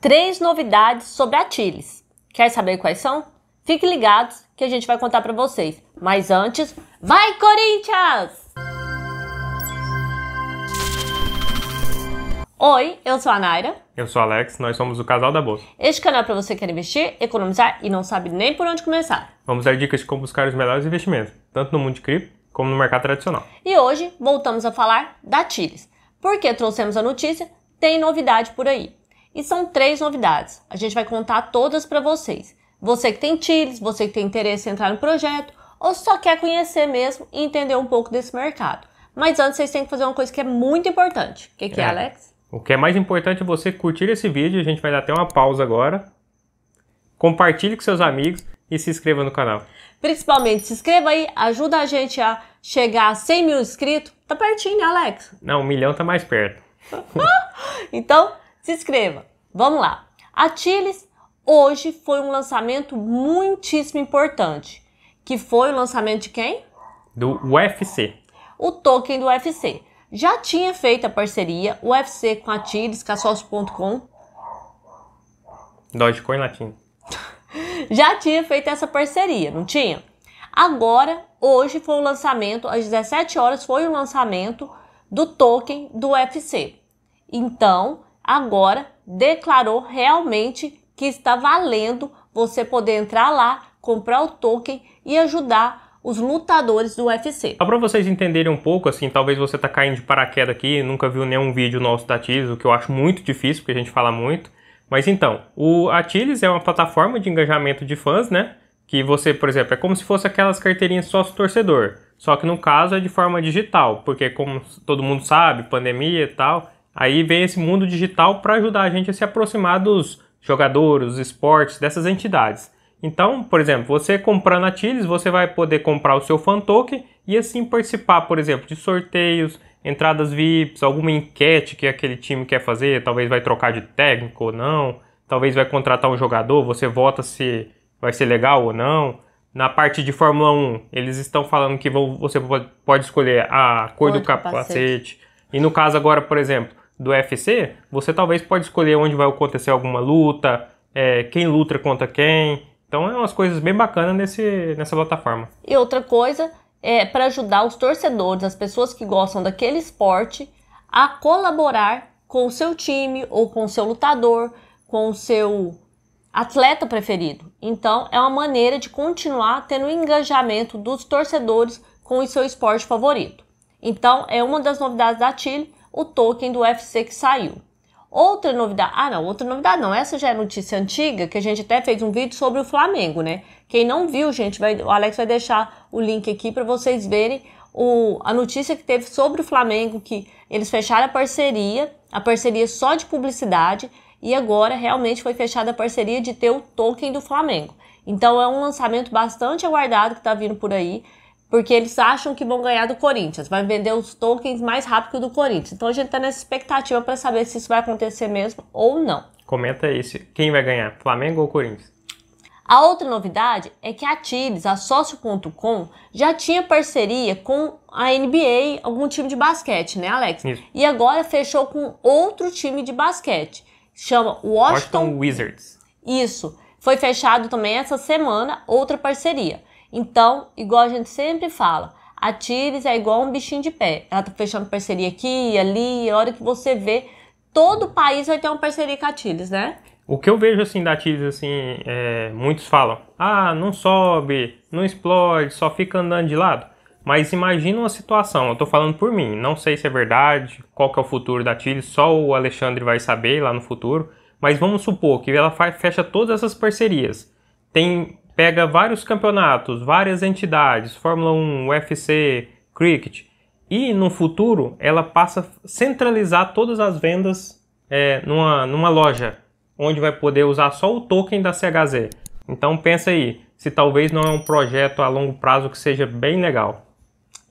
três novidades sobre a Tiles. Quer saber quais são? Fique ligados que a gente vai contar para vocês. Mas antes, vai Corinthians! Oi, eu sou a Naira. Eu sou o Alex, nós somos o Casal da Bolsa. Este canal é para você que quer investir, economizar e não sabe nem por onde começar. Vamos dar dicas de como buscar os melhores investimentos, tanto no mundo de cripto como no mercado tradicional. E hoje voltamos a falar da Tiles. Porque trouxemos a notícia, tem novidade por aí. E são três novidades. A gente vai contar todas para vocês. Você que tem TILS, você que tem interesse em entrar no projeto ou só quer conhecer mesmo e entender um pouco desse mercado. Mas antes vocês têm que fazer uma coisa que é muito importante. O que, que é. é, Alex? O que é mais importante é você curtir esse vídeo. A gente vai dar até uma pausa agora. Compartilhe com seus amigos e se inscreva no canal. Principalmente, se inscreva aí, ajuda a gente a chegar a 100 mil inscritos. Tá pertinho, né, Alex? Não, um milhão tá mais perto. então, se inscreva. Vamos lá. A Chiles hoje foi um lançamento muitíssimo importante, que foi o lançamento de quem? Do UFC. O token do UFC. Já tinha feito a parceria UFC com a Chiles, com a sócio.com. Dogecoin latim. Já tinha feito essa parceria, não tinha? Agora, hoje foi o lançamento, às 17 horas foi o lançamento do token do UFC. Então, agora declarou realmente que está valendo você poder entrar lá, comprar o token e ajudar os lutadores do UFC. Só para vocês entenderem um pouco, assim, talvez você tá caindo de paraquedas aqui, nunca viu nenhum vídeo nosso da Tiz, o que eu acho muito difícil, porque a gente fala muito. Mas então, o Atilis é uma plataforma de engajamento de fãs, né? Que você, por exemplo, é como se fosse aquelas carteirinhas sócio-torcedor. Só que no caso é de forma digital, porque como todo mundo sabe, pandemia e tal, Aí vem esse mundo digital para ajudar a gente a se aproximar dos jogadores, dos esportes, dessas entidades. Então, por exemplo, você comprando a Tiles, você vai poder comprar o seu fan token e assim participar, por exemplo, de sorteios, entradas VIPs, alguma enquete que aquele time quer fazer, talvez vai trocar de técnico ou não, talvez vai contratar um jogador, você vota se vai ser legal ou não. Na parte de Fórmula 1, eles estão falando que vão, você pode escolher a cor, do capacete. capacete. E no caso agora, por exemplo, do UFC, você talvez pode escolher onde vai acontecer alguma luta, é, quem luta contra quem. Então é umas coisas bem bacanas nesse, nessa plataforma. E outra coisa é para ajudar os torcedores, as pessoas que gostam daquele esporte, a colaborar com o seu time ou com o seu lutador, com o seu atleta preferido. Então é uma maneira de continuar tendo o engajamento dos torcedores com o seu esporte favorito. Então é uma das novidades da Chile o token do UFC que saiu. Outra novidade, ah não, outra novidade não, essa já é notícia antiga, que a gente até fez um vídeo sobre o Flamengo, né? Quem não viu, gente, vai, o Alex vai deixar o link aqui para vocês verem o, a notícia que teve sobre o Flamengo, que eles fecharam a parceria, a parceria só de publicidade, e agora realmente foi fechada a parceria de ter o token do Flamengo. Então é um lançamento bastante aguardado que está vindo por aí porque eles acham que vão ganhar do Corinthians, vai vender os tokens mais rápido que o do Corinthians. Então a gente está nessa expectativa para saber se isso vai acontecer mesmo ou não. Comenta isso. Quem vai ganhar, Flamengo ou Corinthians? A outra novidade é que a Tibs, a Sócio.com, já tinha parceria com a NBA, algum time de basquete, né, Alex? Isso. E agora fechou com outro time de basquete, chama Washington, Washington Wizards. Isso. Foi fechado também essa semana outra parceria. Então, igual a gente sempre fala, a Tires é igual um bichinho de pé. Ela tá fechando parceria aqui e ali, a hora que você vê, todo o país vai ter uma parceria com a Tires, né? O que eu vejo assim da Tires, assim, é, muitos falam, ah, não sobe, não explode, só fica andando de lado. Mas imagina uma situação, eu tô falando por mim, não sei se é verdade, qual que é o futuro da Tires, só o Alexandre vai saber lá no futuro, mas vamos supor que ela fecha todas essas parcerias. Tem pega vários campeonatos, várias entidades, Fórmula 1, UFC, cricket, e no futuro ela passa a centralizar todas as vendas é, numa, numa loja, onde vai poder usar só o token da CHZ. Então pensa aí, se talvez não é um projeto a longo prazo que seja bem legal.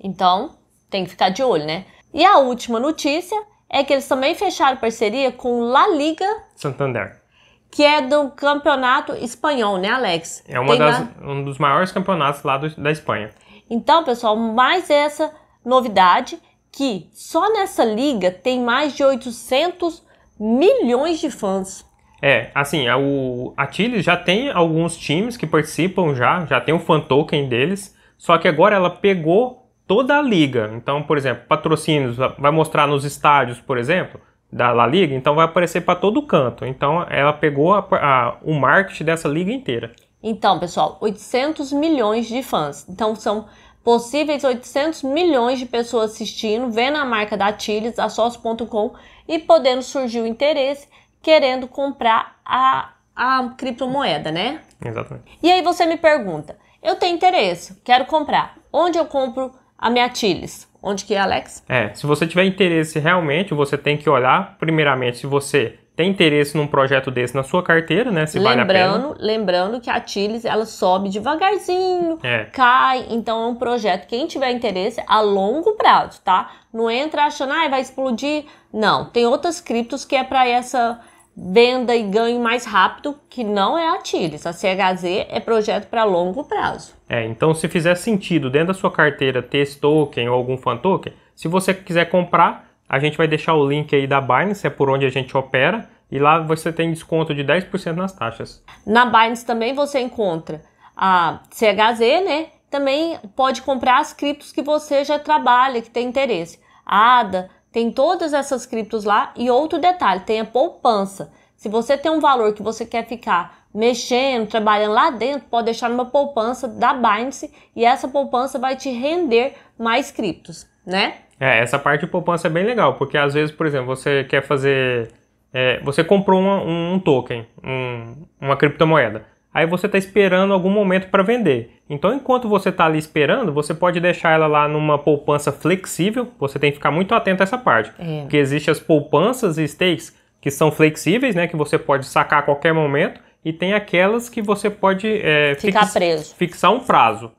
Então, tem que ficar de olho, né? E a última notícia é que eles também fecharam parceria com La Liga Santander que é do campeonato espanhol, né, Alex? É das, um dos maiores campeonatos lá do, da Espanha. Então, pessoal, mais essa novidade que só nessa liga tem mais de 800 milhões de fãs. É, assim, a, o, a Chile já tem alguns times que participam já, já tem o um fan token deles, só que agora ela pegou toda a liga. Então, por exemplo, patrocínios, vai mostrar nos estádios, por exemplo, da La Liga, então vai aparecer para todo canto. Então ela pegou a, a, o marketing dessa liga inteira. Então, pessoal, 800 milhões de fãs. Então são possíveis 800 milhões de pessoas assistindo, vendo a marca da Tiles, a sócio.com e podendo surgir o interesse querendo comprar a, a criptomoeda, né? Exatamente. E aí você me pergunta, eu tenho interesse, quero comprar. Onde eu compro a minha Tiles? Onde que é, Alex? É, se você tiver interesse realmente, você tem que olhar, primeiramente, se você tem interesse num projeto desse na sua carteira, né? Se lembrando, vale a pena. Lembrando que a Tiles, ela sobe devagarzinho, é. cai. Então, é um projeto, quem tiver interesse, a longo prazo, tá? Não entra achando, ah, vai explodir. Não, tem outras criptos que é para essa venda e ganhe mais rápido, que não é a Tires. A CHZ é projeto para longo prazo. É, então se fizer sentido dentro da sua carteira ter esse token ou algum fan token, se você quiser comprar, a gente vai deixar o link aí da Binance, é por onde a gente opera, e lá você tem desconto de 10% nas taxas. Na Binance também você encontra a CHZ, né? Também pode comprar as criptos que você já trabalha, que tem interesse. A ADA, tem todas essas criptos lá e outro detalhe, tem a poupança. Se você tem um valor que você quer ficar mexendo, trabalhando lá dentro, pode deixar numa poupança da Binance e essa poupança vai te render mais criptos, né? É, essa parte de poupança é bem legal, porque às vezes, por exemplo, você quer fazer. É, você comprou uma, um, token, um, uma criptomoeda aí você está esperando algum momento para vender. Então, enquanto você está ali esperando, você pode deixar ela lá numa poupança flexível. Você tem que ficar muito atento a essa parte, é. porque existem as poupanças e stakes que são flexíveis, né, que você pode sacar a qualquer momento, e tem aquelas que você pode é, ficar fix, preso, fixar um prazo.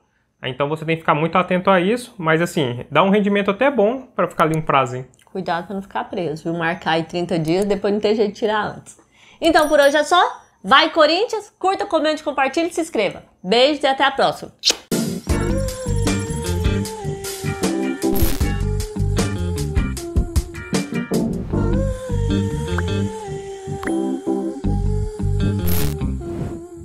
Então você tem que ficar muito atento a isso, mas assim, dá um rendimento até bom para ficar ali um prazo. Hein? Cuidado para não ficar preso, viu? Marcar aí 30 dias, depois não tem jeito de tirar antes. Então por hoje é só. Vai Corinthians, curta, comente, compartilhe e se inscreva. Beijos e até a próxima.